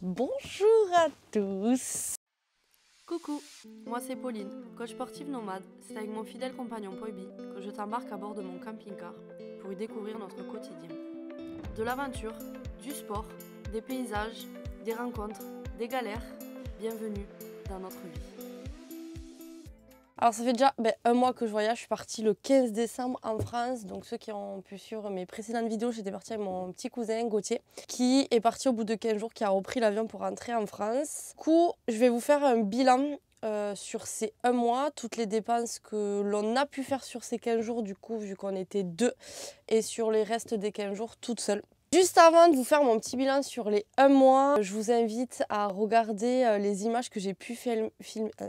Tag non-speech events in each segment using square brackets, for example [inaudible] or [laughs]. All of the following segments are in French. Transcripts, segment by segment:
Bonjour à tous Coucou, moi c'est Pauline, coach sportive nomade. C'est avec mon fidèle compagnon Poibi que je t'embarque à bord de mon camping-car pour y découvrir notre quotidien. De l'aventure, du sport, des paysages, des rencontres, des galères. Bienvenue dans notre vie. Alors ça fait déjà ben, un mois que je voyage, je suis partie le 15 décembre en France, donc ceux qui ont pu suivre mes précédentes vidéos, j'étais partie avec mon petit cousin Gauthier, qui est parti au bout de 15 jours, qui a repris l'avion pour rentrer en France. Du coup, je vais vous faire un bilan euh, sur ces un mois, toutes les dépenses que l'on a pu faire sur ces 15 jours, du coup, vu qu'on était deux, et sur les restes des 15 jours toute seule. Juste avant de vous faire mon petit bilan sur les 1 mois, je vous invite à regarder euh, les images que j'ai pu filmer. Euh,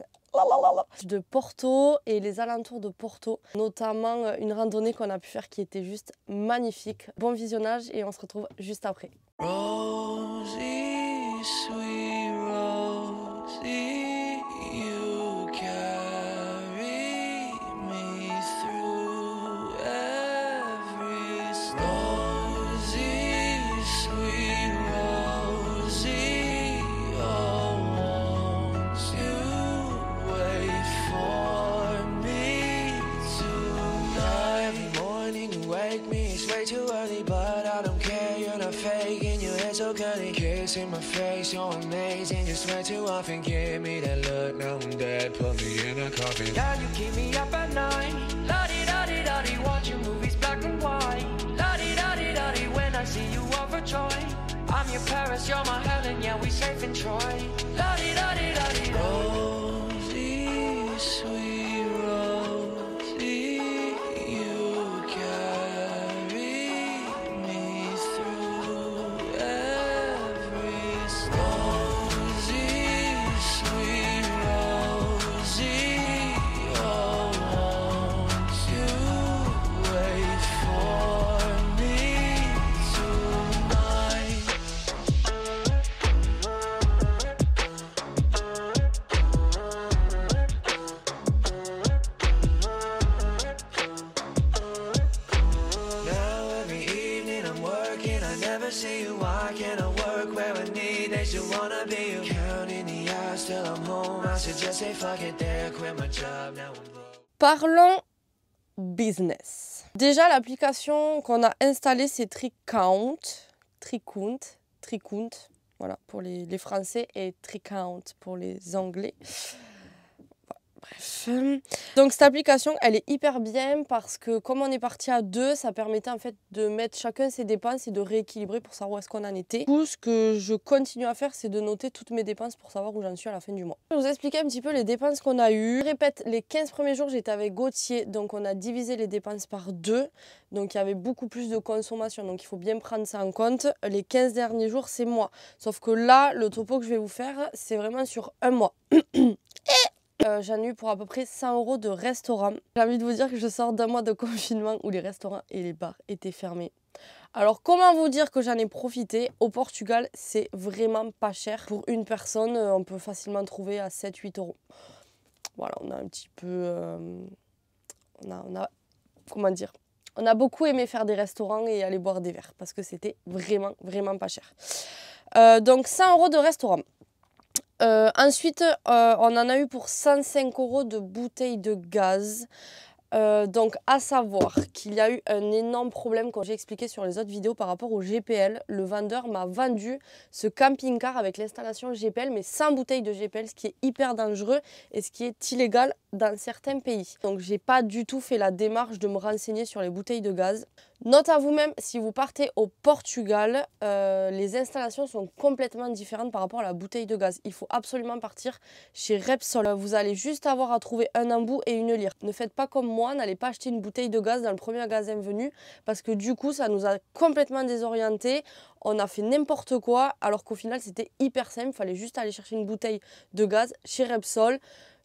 de Porto et les alentours de Porto, notamment euh, une randonnée qu'on a pu faire qui était juste magnifique. Bon visionnage et on se retrouve juste après. Hands in my face, you're amazing You swear too often, give me that look Now I'm dead, put me in a coffin Now you keep me up at night La-di-da-di-da-di, watching movies black and white La-di-da-di-da-di, when I see you I'm overjoyed I'm your Paris, you're my heaven Parlons business. Déjà, l'application qu'on a installée, c'est Tricount. Tricount. Tricount. Voilà, pour les, les Français et Tricount pour les Anglais. Bref. Donc cette application, elle est hyper bien parce que comme on est parti à deux, ça permettait en fait de mettre chacun ses dépenses et de rééquilibrer pour savoir où est-ce qu'on en était. Du ce que je continue à faire, c'est de noter toutes mes dépenses pour savoir où j'en suis à la fin du mois. Je vais vous expliquer un petit peu les dépenses qu'on a eues. Je répète, les 15 premiers jours, j'étais avec Gauthier, donc on a divisé les dépenses par deux. Donc il y avait beaucoup plus de consommation, donc il faut bien prendre ça en compte. Les 15 derniers jours, c'est moi. Sauf que là, le topo que je vais vous faire, c'est vraiment sur un mois. [coughs] et euh, j'en ai eu pour à peu près 100 euros de restaurant. J'ai envie de vous dire que je sors d'un mois de [laughs] confinement où les restaurants et les bars étaient fermés. Alors comment vous dire que j'en ai profité Au Portugal, c'est vraiment pas cher. Pour une personne, euh, on peut facilement trouver à 7-8 euros. Voilà, on a un petit peu... Euh, on, a, Comment dire on a beaucoup aimé faire des restaurants et aller boire des verres parce que c'était vraiment, vraiment pas cher. donc 100 euros de restaurant. Euh, ensuite, euh, on en a eu pour 105 euros de bouteilles de gaz. Euh, donc, à savoir qu'il y a eu un énorme problème, comme j'ai expliqué sur les autres vidéos, par rapport au GPL. Le vendeur m'a vendu ce camping-car avec l'installation GPL, mais sans bouteilles de GPL, ce qui est hyper dangereux et ce qui est illégal dans certains pays. Donc, j'ai pas du tout fait la démarche de me renseigner sur les bouteilles de gaz. Note à vous-même, si vous partez au Portugal, euh, les installations sont complètement différentes par rapport à la bouteille de gaz. Il faut absolument partir chez Repsol. Vous allez juste avoir à trouver un embout et une lyre. Ne faites pas comme moi, n'allez pas acheter une bouteille de gaz dans le premier gazin venu parce que du coup, ça nous a complètement désorientés. On a fait n'importe quoi alors qu'au final, c'était hyper simple. Il fallait juste aller chercher une bouteille de gaz chez Repsol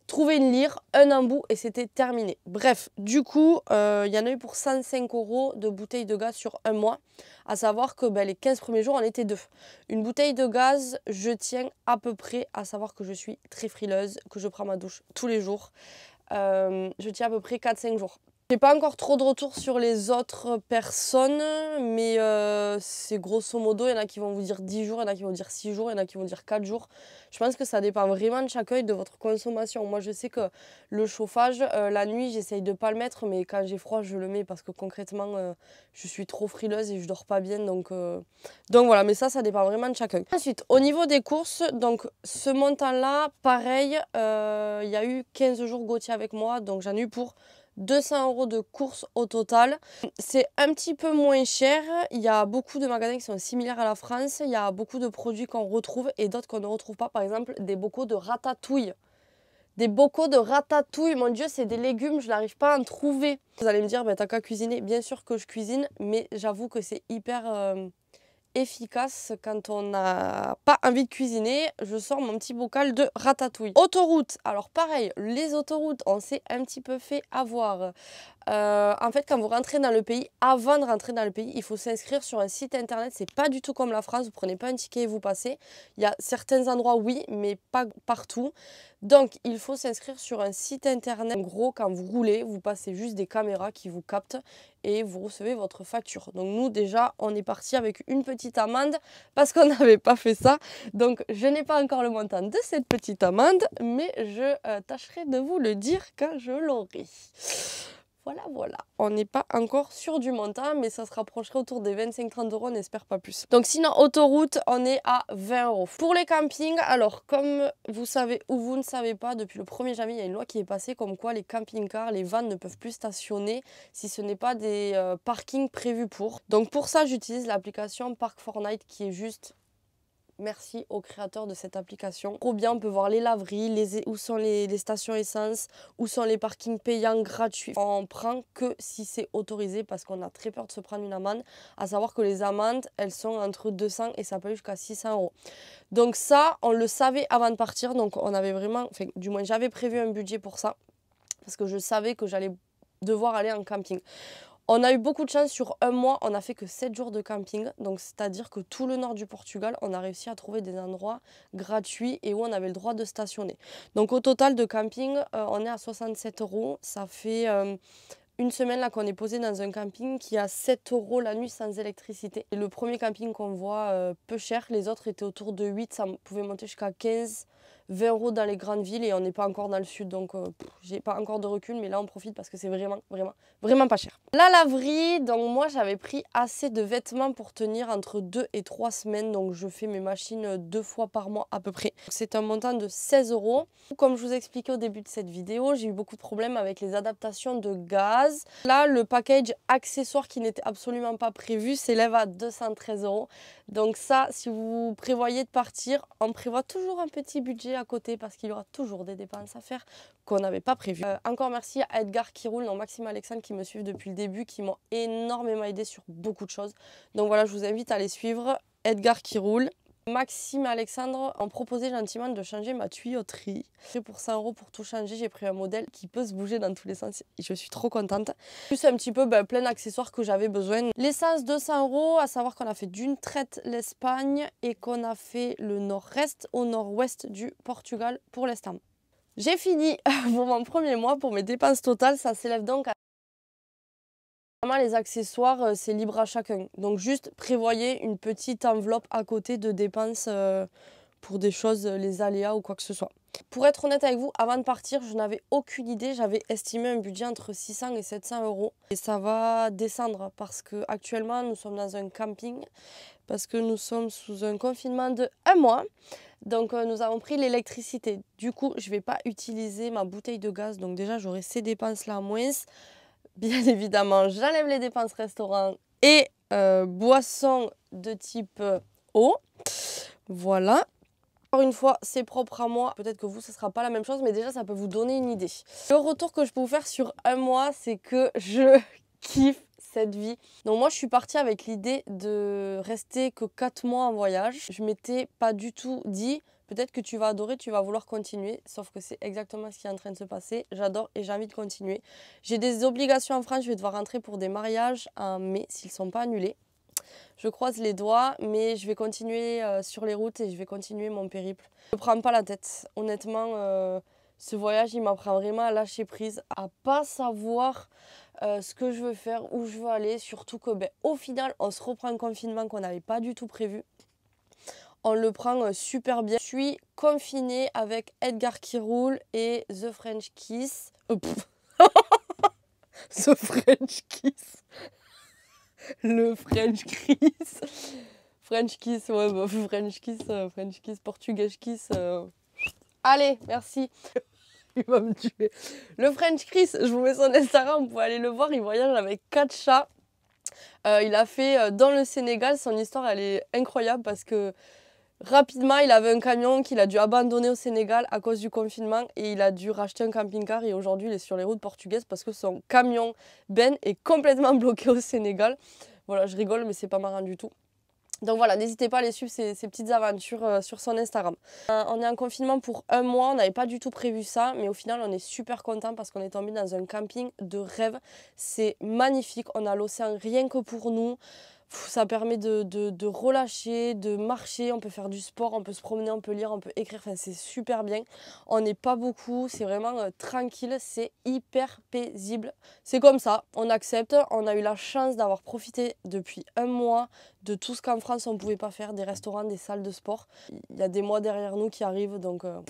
trouver une lyre, un embout et c'était terminé. Bref, du coup, euh, il y en a eu pour 105 euros de bouteilles de gaz sur un mois, à savoir que ben, les 15 premiers jours, on était deux. Une bouteille de gaz, je tiens à peu près, à savoir que je suis très frileuse, que je prends ma douche tous les jours. Euh, je tiens à peu près 4-5 jours. J'ai pas encore trop de retours sur les autres personnes, mais euh, c'est grosso modo, il y en a qui vont vous dire 10 jours, il y en a qui vont dire 6 jours, il y en a qui vont dire 4 jours. Je pense que ça dépend vraiment de chaque œil, de votre consommation. Moi, je sais que le chauffage, euh, la nuit, j'essaye de pas le mettre, mais quand j'ai froid, je le mets parce que concrètement, euh, je suis trop frileuse et je dors pas bien. Donc, donc voilà, mais ça, ça dépend vraiment de chacun. Ensuite, au niveau des courses, donc ce montant-là, pareil, il y a eu 15 jours Gauthier avec moi, donc j'en ai eu pour 200 euros de course au total. C'est un petit peu moins cher. Il y a beaucoup de magasins qui sont similaires à la France. Il y a beaucoup de produits qu'on retrouve et d'autres qu'on ne retrouve pas. Par exemple, des bocaux de ratatouille. Des bocaux de ratatouille, mon dieu, c'est des légumes, je n'arrive pas à en trouver. Vous allez me dire, bah, t'as qu'à cuisiner. Bien sûr que je cuisine, mais j'avoue que c'est hyper... Euh, efficace quand on n'a pas envie de cuisiner. Je sors mon petit bocal de ratatouille. Autoroute, alors pareil, les autoroutes, on s'est un petit peu fait avoir. Euh, en fait, quand vous rentrez dans le pays, avant de rentrer dans le pays, il faut s'inscrire sur un site internet. C'est pas du tout comme la France. Vous prenez pas un ticket et vous passez. Il y a certains endroits, oui, mais pas partout. Donc, il faut s'inscrire sur un site internet. En gros, quand vous roulez, vous passez juste des caméras qui vous captent et vous recevez votre facture. Donc, nous, déjà, on est parti avec une petite amende parce qu'on [laughs] n'avait pas fait ça. Donc, je n'ai pas encore le montant de cette petite amende, mais je euh, tâcherai de vous le dire quand je l'aurai. Voilà, voilà. On n'est pas encore sûr du montant, mais ça se rapprocherait autour des 25-30 euros, on n'espère pas plus. Donc sinon, autoroute, on est à 20 euros. Pour les campings, alors comme vous savez ou vous ne savez pas, depuis le 1er janvier, il y a une loi qui est passée comme quoi les camping-cars, les vannes ne peuvent plus stationner si ce n'est pas des euh, parkings prévus pour. Donc pour ça, j'utilise l'application Park Fortnite qui est juste Merci aux créateurs de cette application. Trop bien, on peut voir les laveries, les, où sont les, stations essence, où sont les parkings payants gratuits. On prend que si c'est autorisé parce qu'on a très peur de se prendre une amende. À savoir que les amendes, elles sont entre 200 et ça peut aller jusqu'à 600 euros. Donc ça, on le savait avant de partir. Donc on avait vraiment, enfin du moins j'avais prévu un budget pour ça parce que je savais que j'allais devoir aller en camping. On a eu beaucoup de chance sur un mois, on a fait que 7 jours de camping, donc c'est-à-dire que tout le nord du Portugal, on a réussi à trouver des endroits gratuits et où on avait le droit de stationner. Donc au total de camping, euh, on est à 67 euros, ça fait euh, une semaine là qu'on est posé dans un camping qui a 7 euros la nuit sans électricité. Et le premier camping qu'on voit euh, peu cher, les autres étaient autour de 8, ça pouvait monter jusqu'à 15 20 euros dans les grandes villes et on n'est pas encore dans le sud, donc euh, j'ai pas encore de recul, mais là on profite parce que c'est vraiment, vraiment, vraiment pas cher. La laverie, donc moi j'avais pris assez de vêtements pour tenir entre 2 et 3 semaines, donc je fais mes machines deux fois par mois à peu près. C'est un montant de 16 euros. Comme je vous expliquais au début de cette vidéo, j'ai eu beaucoup de problèmes avec les adaptations de gaz. Là, le package accessoire qui n'était absolument pas prévu s'élève à 213 euros. Donc ça, si vous prévoyez de partir, on prévoit toujours un petit budget à côté parce qu'il y aura toujours des dépenses à faire qu'on n'avait pas prévu euh, encore merci à Edgar qui roule, non Maxime Alexandre qui me suivent depuis le début, qui m'ont énormément aidé sur beaucoup de choses. Donc voilà, je vous invite à les suivre. Edgar qui roule, Maxime et Alexandre ont proposé gentiment de changer ma tuyauterie. Pour 100 euros, pour tout changer, j'ai pris un modèle qui peut se bouger dans tous les sens. Et je suis trop contente. Plus un petit peu ben, plein d'accessoires que j'avais besoin. L'essence 200 euros, à savoir qu'on a fait d'une traite l'Espagne et qu'on a fait le nord-est au nord-ouest du Portugal pour l'instant. J'ai fini [laughs] pour mon premier mois, pour mes dépenses totales, ça s'élève donc à les accessoires, euh, c'est libre à chacun. Donc juste prévoyez une petite enveloppe à côté de dépenses euh, pour des choses, euh, les aléas ou quoi que ce soit. Pour être honnête avec vous, avant de partir, je n'avais aucune idée. J'avais estimé un budget entre 600 et 700 euros. Et ça va descendre parce que actuellement nous sommes dans un camping, parce que nous sommes sous un confinement de un mois. Donc nous avons pris l'électricité. Du coup, je ne vais pas utiliser ma bouteille de gaz. Donc déjà, j'aurai ces dépenses-là moins bien [laughs] évidemment, j'enlève les dépenses restaurant et boisson euh, boissons de type euh, eau. Voilà. Encore une fois, c'est propre à moi. Peut-être que vous, ce sera pas la même chose, mais déjà, ça peut vous donner une idée. Le retour que je peux vous faire sur un mois, c'est que je [laughs] kiffe cette vie. Donc moi je suis partie avec l'idée de rester que 4 mois en voyage. Je m'étais pas du tout dit Peut-être que tu vas adorer, tu vas vouloir continuer, sauf que c'est exactement ce qui est en train de se passer. J'adore et j'ai envie de continuer. J'ai des obligations en France, je vais devoir rentrer pour des mariages en mai s'ils ne sont pas annulés. Je croise les doigts, mais je vais continuer euh, sur les routes et je vais continuer mon périple. Je ne prends pas la tête. Honnêtement, euh, ce voyage, il m'apprend vraiment à lâcher prise, à pas savoir euh, ce que je veux faire, où je veux aller. Surtout qu'au ben, au final, on se reprend un confinement qu'on n'avait pas du tout prévu on le prend euh, super bien. Je suis confinée avec Edgar qui roule et The French Kiss. Euh, [laughs] The French Kiss. [laughs] le French Kiss. French Kiss, ouais, bah, [laughs] French Kiss, euh, French Kiss, Portugais Kiss. Allez, merci. il va me tuer. Le French Kiss, je vous mets son Instagram, vous pouvez aller le voir. Il voyage avec quatre chats. il a fait dans le Sénégal, son histoire elle est incroyable parce que Rapidement, il avait un camion qu'il a dû abandonner au Sénégal à cause du confinement et il a dû racheter un camping-car et aujourd'hui il est sur les routes portugaises parce que son camion Ben est complètement [laughs] bloqué au Sénégal. Voilà, je rigole mais c'est pas marrant du tout. Donc voilà, n'hésitez pas à les suivre ces, petites aventures euh, sur son Instagram. Euh, on est en confinement pour un mois, on n'avait pas du tout prévu ça, mais au final on est super content parce qu'on est tombé dans un camping de rêve. C'est magnifique, on a l'océan rien que pour nous ça permet de, relâcher, de marcher, on peut faire du sport, on peut se promener, on peut lire, on peut écrire, enfin, c'est super bien. On n'est pas beaucoup, c'est vraiment euh, tranquille, c'est hyper paisible. C'est comme ça, on accepte, on a eu la chance d'avoir profité depuis un mois de tout ce qu'en France on ne pouvait pas faire, des restaurants, des salles de sport. Il y a des mois derrière nous qui arrivent, donc... Euh,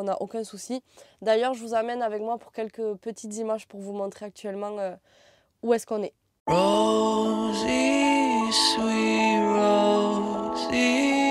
on n'a aucun souci. D'ailleurs, je vous amène avec moi pour quelques petites images pour vous montrer actuellement euh, où est-ce qu'on est. est. sweet Rosie.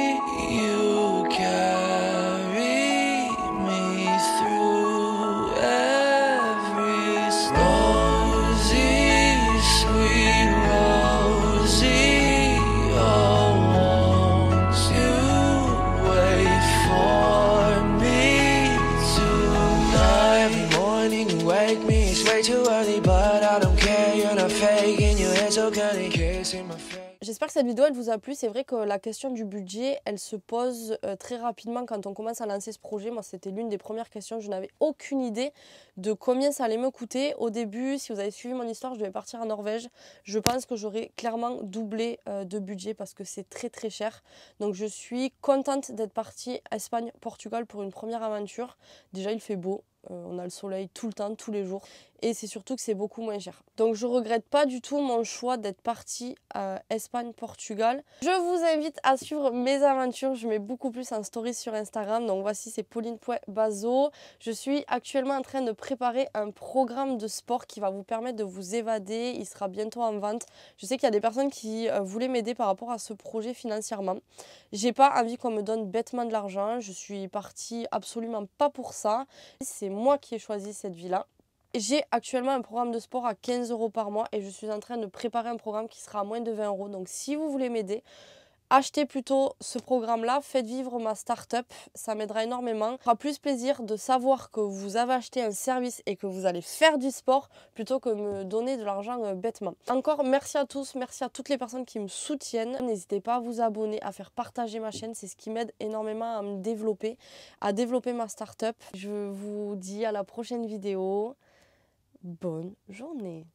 J'espère que cette vidéo elle vous a plu. C'est vrai que la question du budget, elle se pose euh, très rapidement quand on commence à lancer ce projet. Moi, c'était l'une des premières questions. Je n'avais aucune idée de combien ça allait me coûter. Au début, si vous avez suivi mon histoire, je devais partir en Norvège. Je pense que j'aurais clairement doublé euh, de budget parce que c'est très très cher. Donc je suis contente d'être partie Espagne-Portugal pour une première aventure. Déjà, il fait beau. Euh, on a le soleil tout le temps, tous les jours et c'est surtout que c'est beaucoup moins cher. Donc je regrette pas du tout mon choix d'être partie à Espagne-Portugal. Je vous invite à suivre mes aventures, je mets beaucoup plus en story sur Instagram. Donc voici c'est Pauline pauline.bazo. Je suis actuellement en train de préparer un programme de sport qui va vous permettre de vous évader, il sera bientôt en vente. Je sais qu'il y a des personnes qui euh, voulaient m'aider par rapport à ce projet financièrement. J'ai pas envie qu'on me donne bêtement de l'argent, je suis partie absolument pas pour ça. C'est moi qui ai choisi cette vie là. J'ai actuellement un programme de sport à 15 euros par mois et je suis en train de préparer un programme qui sera à moins de 20 euros. Donc si vous voulez m'aider, achetez plutôt ce programme-là, faites vivre ma start-up, ça m'aidera énormément. Ça fera plus plaisir de savoir que vous avez acheté un service et que vous allez faire du sport plutôt que me donner de l'argent euh, bêtement. Encore merci à tous, merci à toutes les personnes qui me soutiennent. N'hésitez pas à vous abonner, à faire partager ma chaîne, c'est ce qui m'aide énormément à me développer, à développer ma start-up. Je vous dis à la prochaine vidéo bonne journée.